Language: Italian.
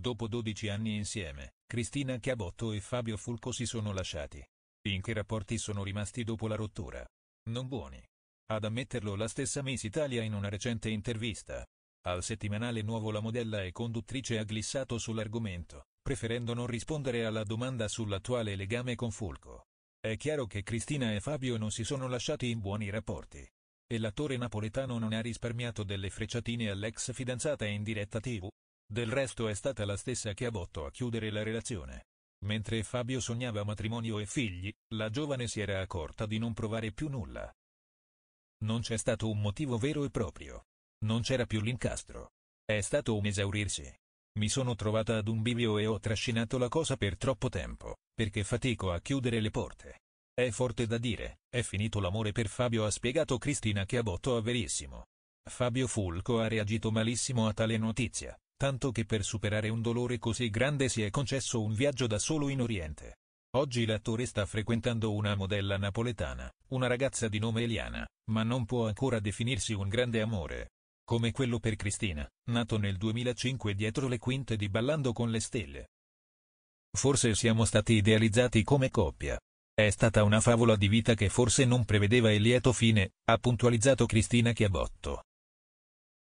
Dopo 12 anni insieme, Cristina Chiabotto e Fabio Fulco si sono lasciati. In che rapporti sono rimasti dopo la rottura? Non buoni. Ad ammetterlo la stessa Miss Italia in una recente intervista. Al settimanale nuovo la modella e conduttrice ha glissato sull'argomento, preferendo non rispondere alla domanda sull'attuale legame con Fulco. È chiaro che Cristina e Fabio non si sono lasciati in buoni rapporti. E l'attore napoletano non ha risparmiato delle frecciatine all'ex fidanzata in diretta tv, del resto è stata la stessa che ha botto a chiudere la relazione. Mentre Fabio sognava matrimonio e figli, la giovane si era accorta di non provare più nulla. Non c'è stato un motivo vero e proprio. Non c'era più l'incastro. È stato un esaurirsi. Mi sono trovata ad un bivio e ho trascinato la cosa per troppo tempo, perché fatico a chiudere le porte. È forte da dire, è finito l'amore per Fabio ha spiegato Cristina che ha botto a verissimo. Fabio Fulco ha reagito malissimo a tale notizia, tanto che per superare un dolore così grande si è concesso un viaggio da solo in Oriente. Oggi l'attore sta frequentando una modella napoletana, una ragazza di nome Eliana, ma non può ancora definirsi un grande amore. Come quello per Cristina, nato nel 2005 dietro le quinte di Ballando con le stelle. Forse siamo stati idealizzati come coppia. È stata una favola di vita che forse non prevedeva il lieto fine, ha puntualizzato Cristina Chiabotto.